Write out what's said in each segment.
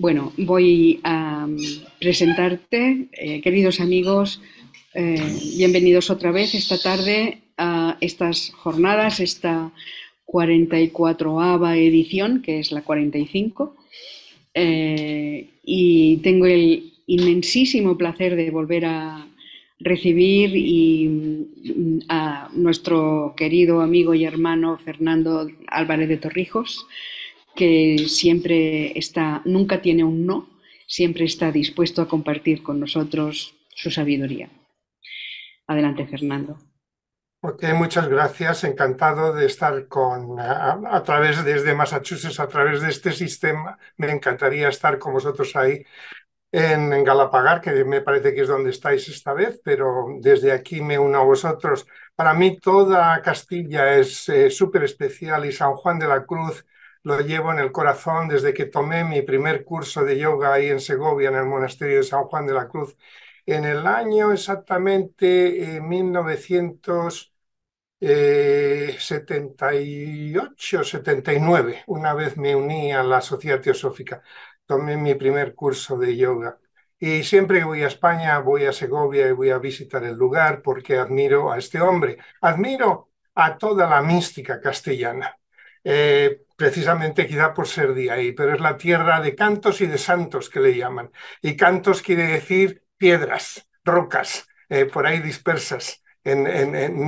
Bueno, voy a mm, presentarte, eh, queridos amigos, eh, bienvenidos otra vez esta tarde a estas jornadas, esta 44ava edición, que es la 45. Eh, y tengo el inmensísimo placer de volver a recibir mm, a nuestro querido amigo y hermano Fernando Álvarez de Torrijos, que siempre está, nunca tiene un no, siempre está dispuesto a compartir con nosotros su sabiduría. Adelante, Fernando. Ok, muchas gracias. Encantado de estar con a, través desde Massachusetts, a través de este sistema. Me encantaría estar con vosotros ahí en, Galapagar, que me parece que es donde estáis esta vez, pero desde aquí me uno a vosotros. Para mí toda Castilla es eh, súper especial y San Juan de la Cruz lo llevo en el corazón desde que tomé mi primer curso de yoga ahí en Segovia, en el monasterio de San Juan de la Cruz, en el año exactamente eh, 1978, 79, eh, una vez me uní a la Sociedad Teosófica, tomé mi primer curso de yoga. Y siempre que voy a España, voy a Segovia y voy a visitar el lugar porque admiro a este hombre. Admiro a toda la mística castellana. Eh, precisamente quizá por ser de ahí, pero es la tierra de cantos y de santos que le llaman. Y cantos quiere decir piedras, rocas, eh, por ahí dispersas en,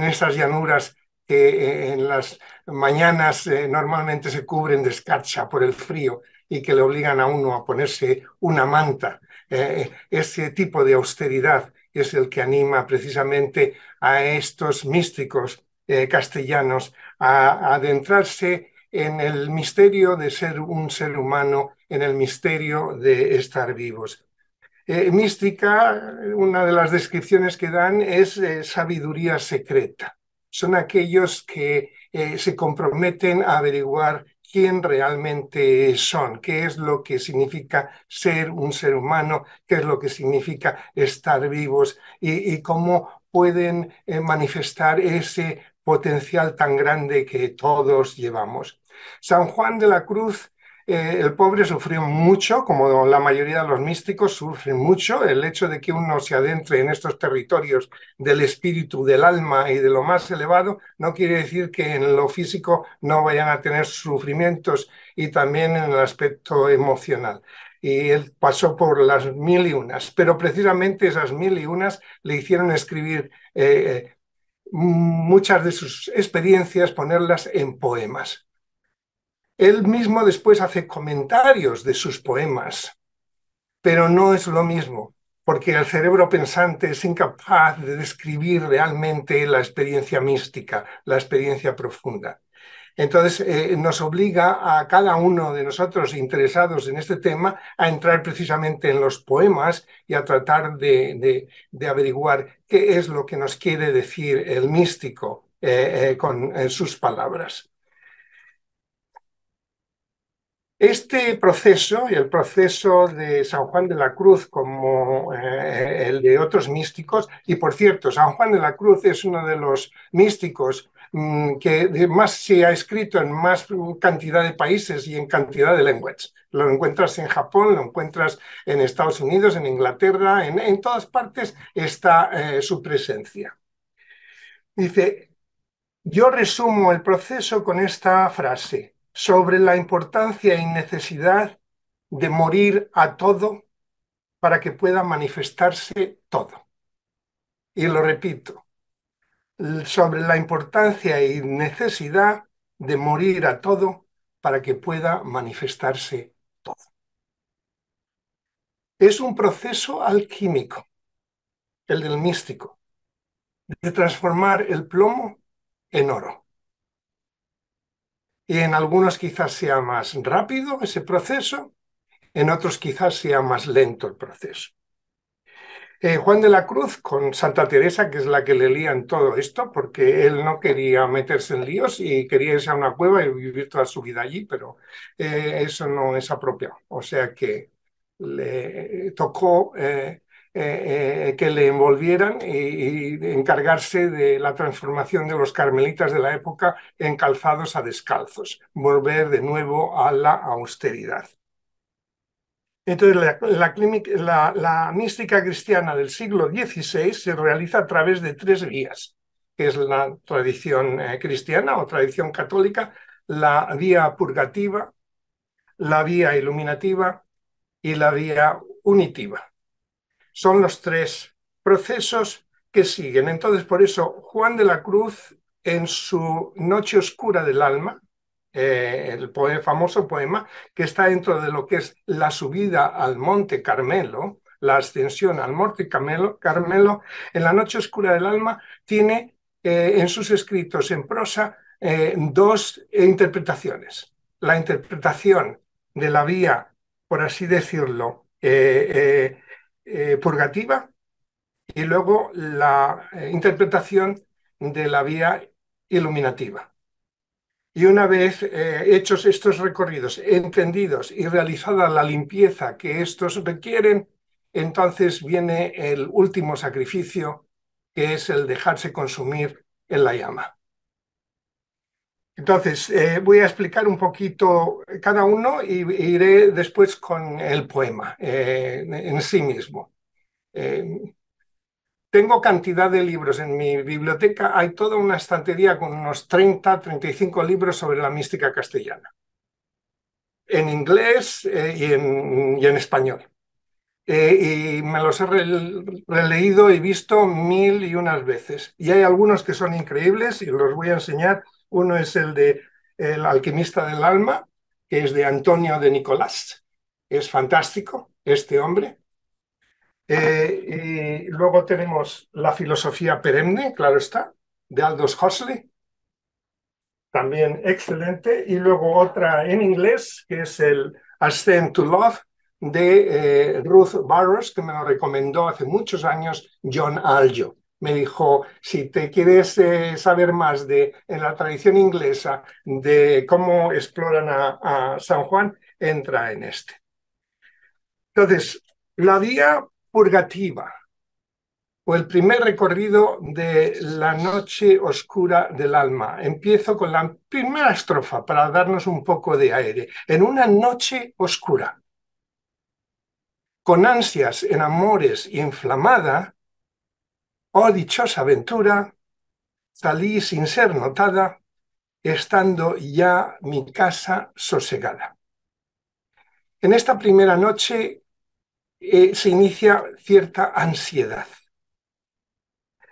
esas llanuras que eh, en las mañanas eh, normalmente se cubren de escarcha por el frío y que le obligan a uno a ponerse una manta. ese tipo de austeridad es el que anima precisamente a estos místicos castellanos a adentrarse en el misterio de ser un ser humano, en el misterio de estar vivos. Eh, mística, una de las descripciones que dan es eh, sabiduría secreta. Son aquellos que eh, se comprometen a averiguar quién realmente son, qué es lo que significa ser un ser humano, qué es lo que significa estar vivos y, y cómo pueden manifestar ese potencial tan grande que todos llevamos. San Juan de la Cruz eh, el pobre sufrió mucho, como la mayoría de los místicos sufren mucho, el hecho de que uno se adentre en estos territorios del espíritu, del alma y de lo más elevado, no quiere decir que en lo físico no vayan a tener sufrimientos y también en el aspecto emocional. Y él pasó por las mil y unas, pero precisamente esas mil y unas le hicieron escribir eh, muchas de sus experiencias, ponerlas en poemas. Él mismo después hace comentarios de sus poemas, pero no es lo mismo, porque el cerebro pensante es incapaz de describir realmente la experiencia mística, la experiencia profunda. Entonces, eh, nos obliga a cada uno de nosotros interesados en este tema a entrar precisamente en los poemas y a tratar de, averiguar qué es lo que nos quiere decir el místico eh, eh, con sus palabras. Este proceso, y el proceso de San Juan de la Cruz como el de otros místicos, y por cierto, San Juan de la Cruz es uno de los místicos Mm, que más se ha escrito en más cantidad de países y en cantidad de lenguas. Lo encuentras en Japón, lo encuentras en Estados Unidos, en Inglaterra, en, todas partes está eh, su presencia. Dice, yo resumo el proceso con esta frase sobre la importancia y necesidad de morir a todo para que pueda manifestarse todo. Y lo repito, sobre la importancia y necesidad de morir a todo para que pueda manifestarse todo. Es un proceso alquímico, el del místico, de transformar el plomo en oro. Y en algunos quizás sea más rápido ese proceso, en otros quizás sea más lento el proceso. Eh, Juan de la Cruz con Santa Teresa, que es la que le en todo esto, porque él no quería meterse en líos y quería irse a una cueva y vivir toda su vida allí, pero eh, eso no es apropiado. O sea que le eh, tocó que le envolvieran y, y, encargarse de la transformación de los carmelitas de la época en calzados a descalzos, volver de nuevo a la austeridad. Entonces, la, mística cristiana del siglo XVI se realiza a través de tres vías, que es la tradición eh, cristiana o tradición católica, la vía purgativa, la vía iluminativa y la vía unitiva. Son los tres procesos que siguen. Entonces, por eso, Juan de la Cruz, en su Noche Oscura del Alma, eh, el famoso poema que está dentro de lo que es la subida al Monte Carmelo, la ascensión al Monte Carmelo, en la noche oscura del alma, tiene eh, en sus escritos en prosa eh, dos interpretaciones. La interpretación de la vía, por así decirlo, purgativa y luego la interpretación de la vía iluminativa. Y una vez eh, hechos estos recorridos, entendidos y realizada la limpieza que estos requieren, entonces viene el último sacrificio, que es el dejarse consumir en la llama. Entonces, eh, voy a explicar un poquito cada uno y e iré después con el poema eh, en sí mismo. Tengo cantidad de libros en mi biblioteca. Hay toda una estantería con unos 30, 35 libros sobre la mística castellana. En inglés eh, y, en, español. Eh, y me los he releído y visto mil y unas veces. Y hay algunos que son increíbles y los voy a enseñar. Uno es el de El alquimista del alma, que es de Antonio de Nicolás. Es fantástico este hombre. Eh, y luego tenemos La filosofía perenne, claro está, de Aldous Huxley, también excelente. Y luego otra en inglés, que es el Ascend to Love, de eh, Ruth Barrows, que me lo recomendó hace muchos años John Aljo. Me dijo, si te quieres eh, saber más de en la tradición inglesa, de cómo exploran a, San Juan, entra en este. Entonces, la vía purgativa o el primer recorrido de la noche oscura del alma. Empiezo con la primera estrofa para darnos un poco de aire. En una noche oscura, con ansias en amores inflamada, oh dichosa aventura, salí sin ser notada, estando ya mi casa sosegada. En esta primera noche eh, se inicia cierta ansiedad.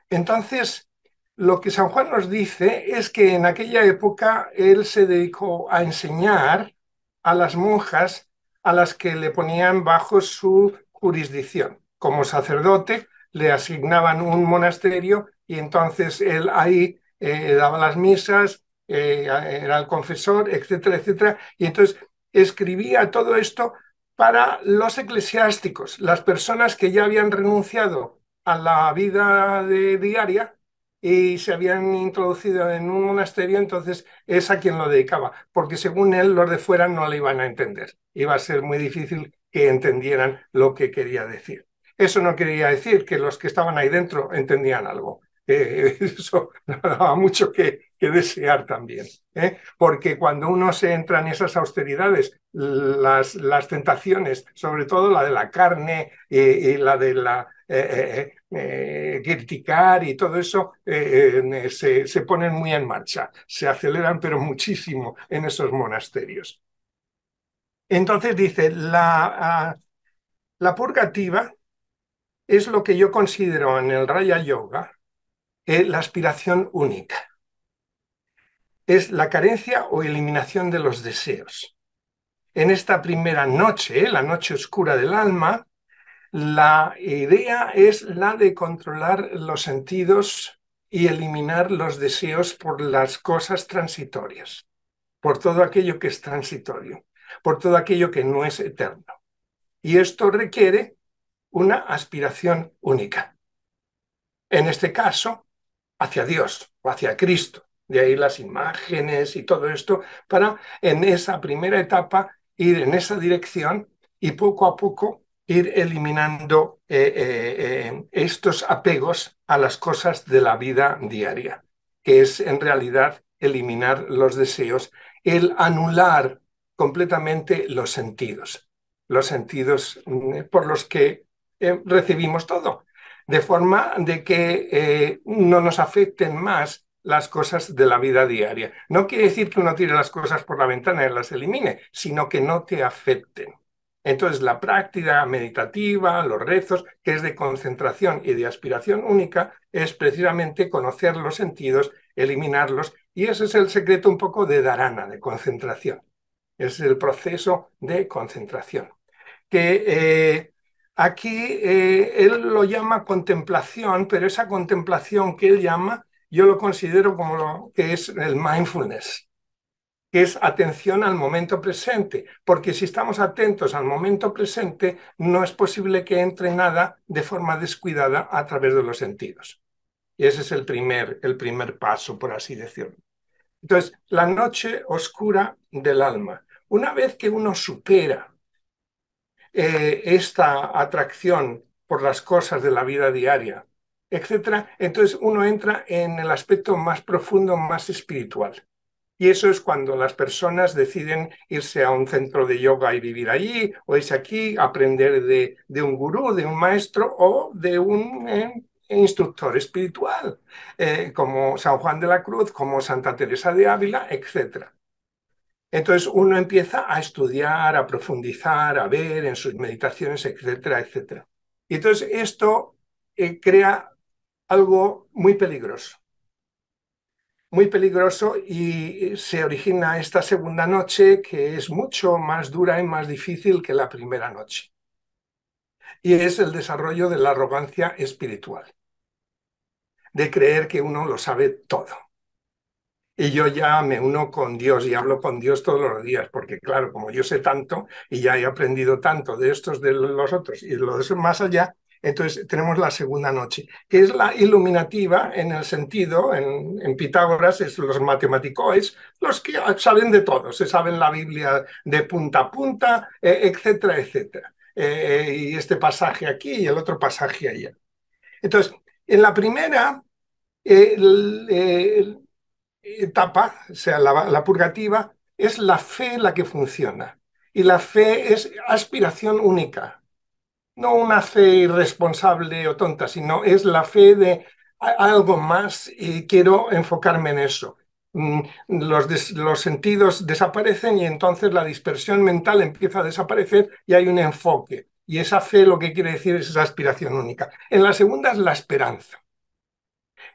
Entonces, lo que San Juan nos dice es que en aquella época él se dedicó a enseñar a las monjas a las que le ponían bajo su jurisdicción. Como sacerdote le asignaban un monasterio y entonces él ahí eh, daba las misas, eh, era el confesor, etcétera, etcétera. Y entonces escribía todo esto para los eclesiásticos, las personas que ya habían renunciado a la vida de, diaria y se habían introducido en un monasterio, entonces es a quien lo dedicaba, porque según él los de fuera no le iban a entender. Iba a ser muy difícil que entendieran lo que quería decir. Eso no quería decir que los que estaban ahí dentro entendían algo, eh, eso daba mucho que, que desear también, ¿eh? porque cuando uno se entra en esas austeridades, las, las tentaciones, sobre todo la de la carne eh, y la de la criticar y todo eso, se, ponen muy en marcha, se aceleran pero muchísimo en esos monasterios. Entonces dice, la, ah, la purgativa es lo que yo considero en el Raya Yoga la aspiración única. Es la carencia o eliminación de los deseos. En esta primera noche, la noche oscura del alma, la idea es la de controlar los sentidos y eliminar los deseos por las cosas transitorias, por todo aquello que es transitorio, por todo aquello que no es eterno. Y esto requiere una aspiración única. En este caso, hacia Dios o hacia Cristo. De ahí las imágenes y todo esto para en esa primera etapa ir en esa dirección y poco a poco ir eliminando eh, eh, eh, estos apegos a las cosas de la vida diaria, que es en realidad eliminar los deseos, el anular completamente los sentidos, los sentidos mm, por los que recibimos todo, de forma de que eh, no nos afecten más las cosas de la vida diaria. No quiere decir que uno tire las cosas por la ventana y las elimine, sino que no te afecten. Entonces, la práctica meditativa, los rezos, que es de concentración y de aspiración única, es precisamente conocer los sentidos, eliminarlos, y ese es el secreto un poco de darana de concentración. Es el proceso de concentración. Que eh, Aquí eh, él lo llama contemplación, pero esa contemplación que él llama, yo lo considero como lo que es el mindfulness, que es atención al momento presente, porque si estamos atentos al momento presente, no es posible que entre nada de forma descuidada a través de los sentidos. Y ese es el primer, el primer paso, por así decirlo. Entonces, la noche oscura del alma. Una vez que uno supera eh, esta atracción por las cosas de la vida diaria, etcétera, entonces uno entra en el aspecto más profundo, más espiritual. Y eso es cuando las personas deciden irse a un centro de yoga y vivir allí, o irse aquí, aprender de, un gurú, de un maestro o de un eh, instructor espiritual, eh, como San Juan de la Cruz, como Santa Teresa de Ávila, etcétera. Entonces uno empieza a estudiar, a profundizar, a ver en sus meditaciones, etcétera, etcétera. Y entonces esto eh, crea algo muy peligroso. Muy peligroso y eh, se origina esta segunda noche que es mucho más dura y más difícil que la primera noche. Y es el desarrollo de la arrogancia espiritual, de creer que uno lo sabe todo y yo ya me uno con Dios y hablo con Dios todos los días, porque claro, como yo sé tanto y ya he aprendido tanto de estos, de los otros y de los más allá, entonces tenemos la segunda noche, que es la iluminativa en el sentido, en, Pitágoras, es los matemáticos, los que saben de todo, se saben la Biblia de punta a punta, eh, etcétera, etcétera. Eh, eh, y este pasaje aquí y el otro pasaje allá. Entonces, en la primera, el, etapa, o sea, la, purgativa, es la fe la que funciona. Y la fe es aspiración única. No una fe irresponsable o tonta, sino es la fe de algo más y quiero enfocarme en eso. Mm, los, los, sentidos desaparecen y entonces la dispersión mental empieza a desaparecer y hay un enfoque. Y esa fe lo que quiere decir es esa aspiración única. En la segunda es la esperanza.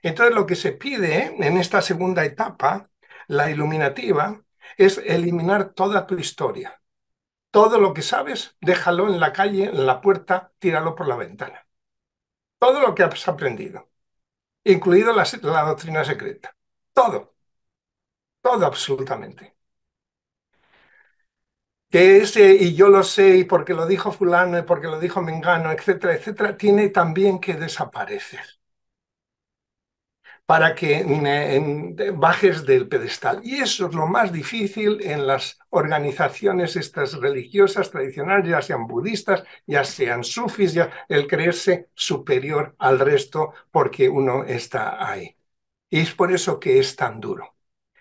Entonces lo que se pide en esta segunda etapa, la iluminativa, es eliminar toda tu historia. Todo lo que sabes, déjalo en la calle, en la puerta, tíralo por la ventana. Todo lo que has aprendido, incluido la, doctrina secreta. Todo. Todo absolutamente. Que ese, y yo lo sé, y porque lo dijo fulano, y porque lo dijo Mengano, etcétera, etcétera, tiene también que desaparecer para que mm, bajes del pedestal. Y eso es lo más difícil en las organizaciones estas religiosas tradicionales, ya sean budistas, ya sean sufis, ya el creerse superior al resto porque uno está ahí. Y es por eso que es tan duro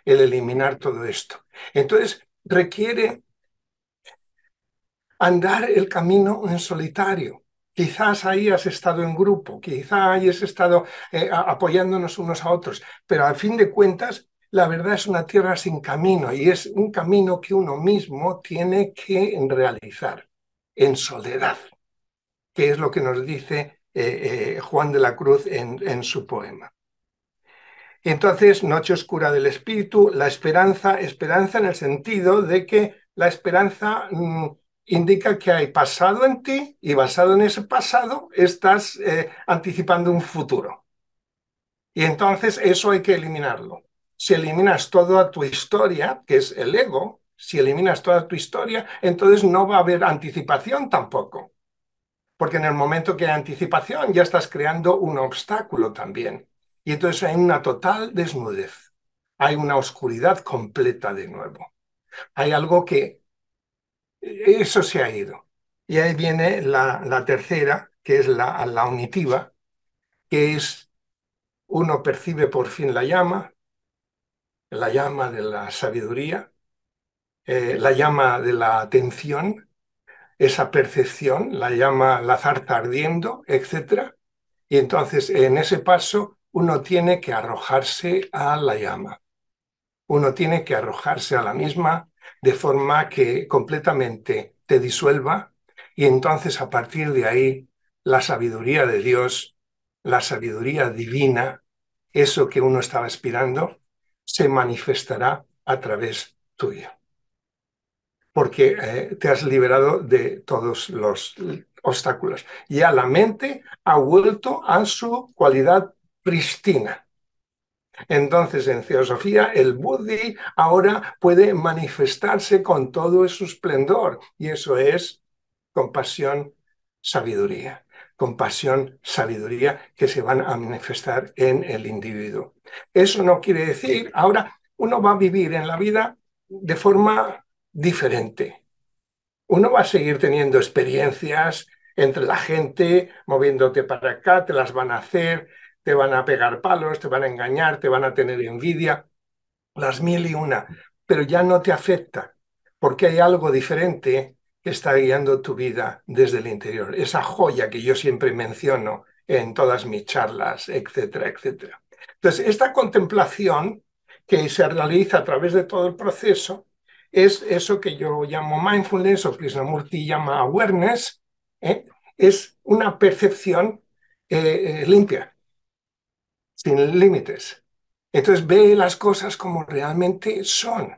el eliminar todo esto. Entonces, requiere andar el camino en solitario Quizás ahí has estado en grupo, quizás ahí has estado eh, apoyándonos unos a otros, pero al fin de cuentas la verdad es una tierra sin camino y es un camino que uno mismo tiene que realizar en soledad, que es lo que nos dice eh, eh, Juan de la Cruz en, en su poema. Entonces, Noche Oscura del Espíritu, la esperanza, esperanza en el sentido de que la esperanza mm, indica que hay pasado en ti y basado en ese pasado estás eh, anticipando un futuro. Y entonces eso hay que eliminarlo. Si eliminas toda tu historia, que es el ego, si eliminas toda tu historia, entonces no va a haber anticipación tampoco. Porque en el momento que hay anticipación ya estás creando un obstáculo también. Y entonces hay una total desnudez. Hay una oscuridad completa de nuevo. Hay algo que eso se ha ido. Y ahí viene la, tercera, que es la, la unitiva, que es uno percibe por fin la llama, la llama de la sabiduría, eh, la llama de la atención, esa percepción, la llama la zarza ardiendo, etc. Y entonces en ese paso uno tiene que arrojarse a la llama, uno tiene que arrojarse a la misma de forma que completamente te disuelva y entonces a partir de ahí la sabiduría de Dios, la sabiduría divina, eso que uno estaba aspirando, se manifestará a través tuyo. Porque eh, te has liberado de todos los obstáculos. Ya la mente ha vuelto a su cualidad pristina. Entonces, en filosofía el Buddhi ahora puede manifestarse con todo su esplendor, y eso es compasión, sabiduría. Compasión, sabiduría que se van a manifestar en el individuo. Eso no quiere decir, ahora uno va a vivir en la vida de forma diferente. Uno va a seguir teniendo experiencias entre la gente, moviéndote para acá, te las van a hacer, te van a pegar palos, te van a engañar, te van a tener envidia, las mil y una, pero ya no te afecta, porque hay algo diferente que está guiando tu vida desde el interior, esa joya que yo siempre menciono en todas mis charlas, etcétera, etcétera. Entonces, esta contemplación que se realiza a través de todo el proceso es eso que yo llamo mindfulness o Krishnamurti llama awareness, ¿eh? es una percepción eh, eh, limpia, sin límites. Entonces ve las cosas como realmente son.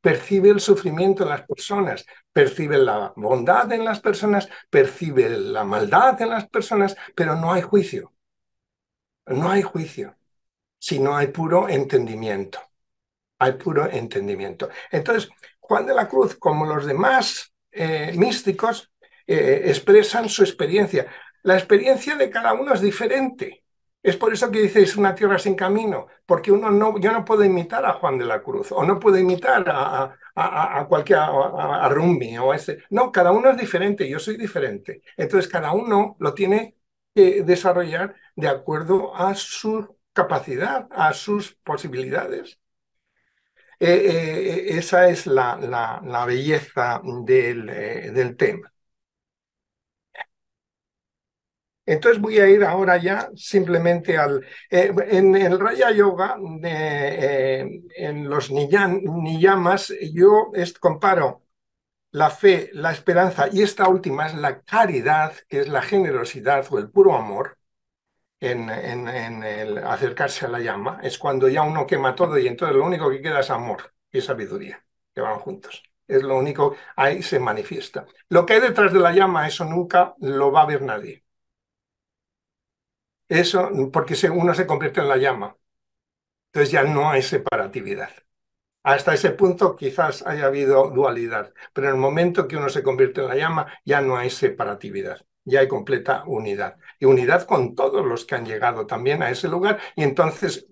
Percibe el sufrimiento en las personas, percibe la bondad en las personas, percibe la maldad en las personas, pero no hay juicio. No hay juicio, sino hay puro entendimiento. Hay puro entendimiento. Entonces, Juan de la Cruz, como los demás eh, místicos, eh, expresan su experiencia. La experiencia de cada uno es diferente. Es por eso que dice es una tierra sin camino, porque uno no, yo no puedo imitar a Juan de la Cruz, o no puedo imitar a, a, cualquier, a, o a ese. No, cada uno es diferente, yo soy diferente. Entonces cada uno lo tiene que desarrollar de acuerdo a su capacidad, a sus posibilidades. Eh, eh, eh, esa es la, la, belleza del, del tema. Entonces voy a ir ahora ya simplemente al... Eh, en el Raya Yoga, eh, en los Niyamas, yo comparo la fe, la esperanza y esta última es la caridad, que es la generosidad o el puro amor. En, en, en el acercarse a la llama, es cuando ya uno quema todo y entonces lo único que queda es amor y sabiduría, que van juntos. Es lo único, ahí se manifiesta. Lo que hay detrás de la llama, eso nunca lo va a ver nadie. Eso, porque uno se convierte en la llama. Entonces ya no hay separatividad. Hasta ese punto quizás haya habido dualidad, pero en el momento que uno se convierte en la llama ya no hay separatividad, ya hay completa unidad. Y unidad con todos los que han llegado también a ese lugar y entonces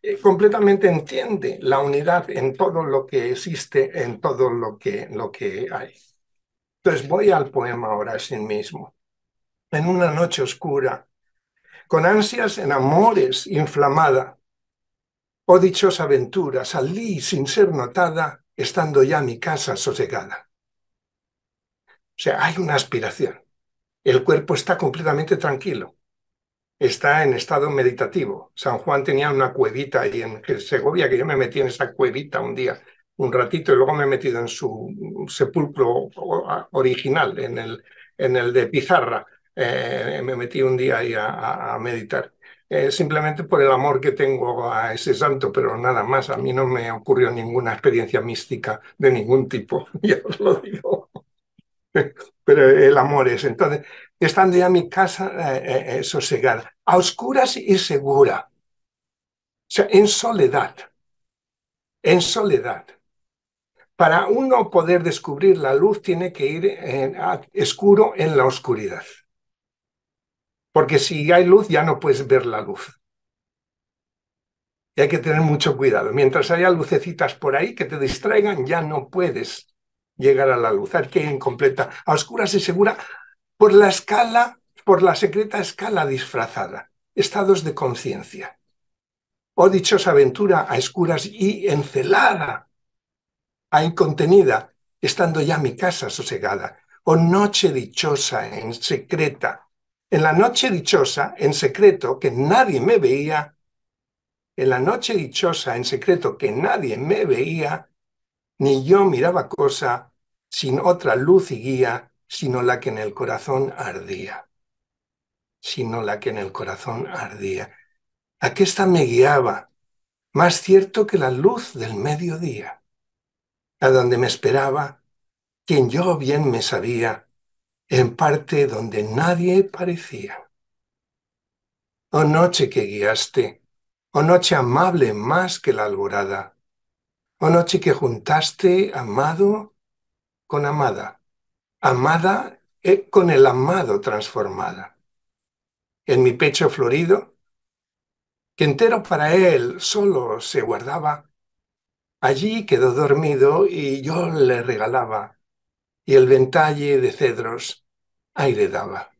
eh, completamente entiende la unidad en todo lo que existe, en todo lo que, lo que hay. Entonces voy al poema ahora a sí mismo. En una noche oscura con ansias en amores inflamada. Oh dichosa aventura, salí sin ser notada, estando ya mi casa sosegada. O sea, hay una aspiración. El cuerpo está completamente tranquilo. Está en estado meditativo. San Juan tenía una cuevita ahí en Segovia, que yo me metí en esa cuevita un día, un ratito, y luego me he metido en su sepulcro original, en el, en el de Pizarra eh, me metí un día ahí a, meditar. Eh, simplemente por el amor que tengo a ese santo, pero nada más. A mí no me ocurrió ninguna experiencia mística de ningún tipo, ya os lo digo. Pero el amor es. Entonces, estando ya en mi casa eh, sosegada, a oscuras y segura, o sea, en soledad, en soledad. Para uno poder descubrir la luz, tiene que ir en, a, oscuro en la oscuridad. Porque si hay luz ya no puedes ver la luz. Y hay que tener mucho cuidado. Mientras haya lucecitas por ahí que te distraigan, ya no puedes llegar a la luz. Hay que incompleta, a oscuras y segura, por la escala, por la secreta escala disfrazada. Estados de conciencia. O dichosa aventura a escuras y encelada, a incontenida, estando ya mi casa sosegada. O noche dichosa en secreta, en la noche dichosa, en secreto, que nadie me veía, en la noche dichosa, en secreto, que nadie me veía, ni yo miraba cosa sin otra luz y guía, sino la que en el corazón ardía, sino la que en el corazón ardía. Aquesta me guiaba, más cierto que la luz del mediodía, a donde me esperaba, quien yo bien me sabía, en parte donde nadie parecía. Oh noche que guiaste, oh noche amable más que la alborada, oh noche que juntaste amado con amada, amada eh, con el amado transformada. En mi pecho florido, que entero para él solo se guardaba, allí quedó dormido y yo le regalaba y el ventalle de cedros aire daba.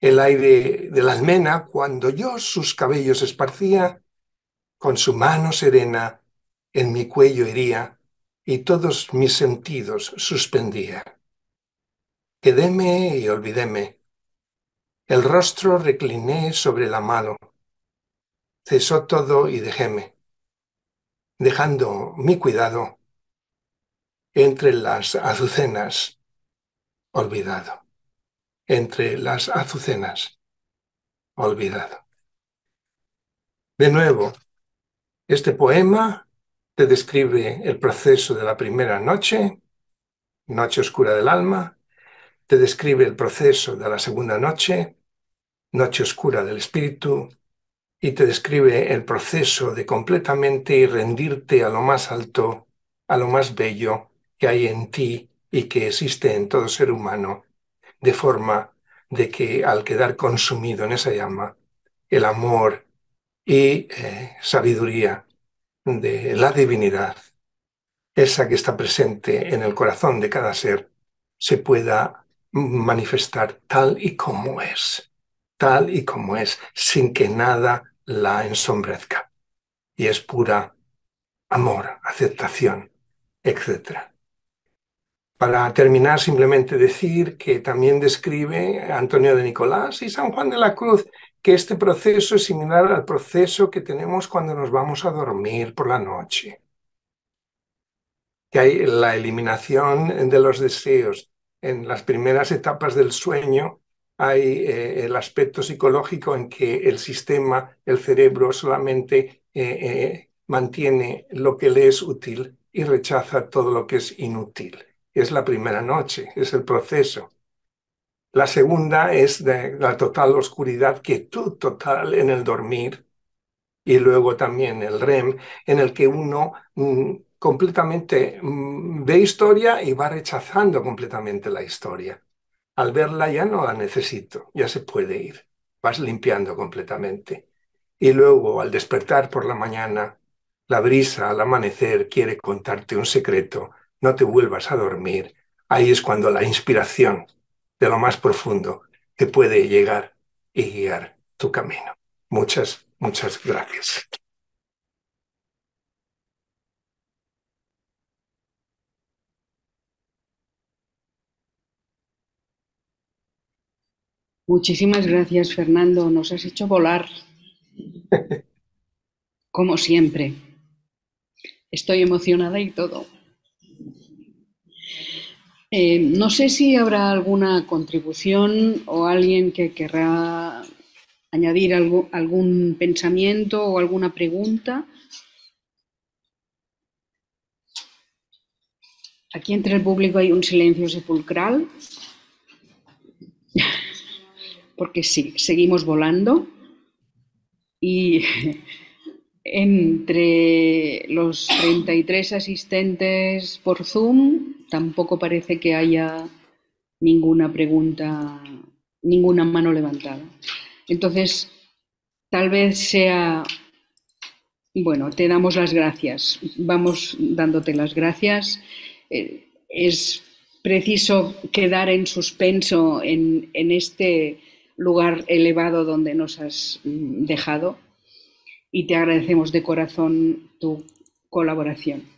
El aire de la almena, cuando yo sus cabellos esparcía, con su mano serena en mi cuello hería y todos mis sentidos suspendía. Quedéme y olvidéme. El rostro recliné sobre la mano. Cesó todo y dejéme, dejando mi cuidado entre las azucenas, olvidado. Entre las azucenas, olvidado. De nuevo, este poema te describe el proceso de la primera noche, noche oscura del alma, te describe el proceso de la segunda noche, noche oscura del espíritu, y te describe el proceso de completamente rendirte a lo más alto, a lo más bello, que hay en ti y que existe en todo ser humano, de forma de que al quedar consumido en esa llama, el amor y eh, sabiduría de la divinidad, esa que está presente en el corazón de cada ser, se pueda manifestar tal y como es, tal y como es, sin que nada la ensombrezca. Y es pura amor, aceptación, etc. Para terminar, simplemente decir que también describe Antonio de Nicolás y San Juan de la Cruz que este proceso es similar al proceso que tenemos cuando nos vamos a dormir por la noche. Que hay la eliminación de los deseos. En las primeras etapas del sueño hay eh, el aspecto psicológico en que el sistema, el cerebro, solamente eh, eh, mantiene lo que le es útil y rechaza todo lo que es inútil es la primera noche, es el proceso. La segunda es la total oscuridad, quietud total en el dormir y luego también el REM, en el que uno mm, completamente mm, ve historia y va rechazando completamente la historia. Al verla ya no la necesito, ya se puede ir, vas limpiando completamente. Y luego al despertar por la mañana, la brisa al amanecer quiere contarte un secreto no te vuelvas a dormir, ahí es cuando la inspiración de lo más profundo te puede llegar y guiar tu camino. Muchas, muchas gracias. Muchísimas gracias, Fernando. Nos has hecho volar, como siempre. Estoy emocionada y todo. Eh, no sé si habrá alguna contribución o alguien que querrá añadir algún pensamiento o alguna pregunta. Aquí entre el público hay un silencio sepulcral, porque sí, seguimos volando y entre los 33 asistentes por Zoom tampoco parece que haya ninguna pregunta, ninguna mano levantada. Entonces, tal vez sea, bueno, te damos las gracias, vamos dándote las gracias. Eh, es preciso quedar en suspenso en este lugar elevado donde nos has mm, dejado y te agradecemos de corazón tu colaboración.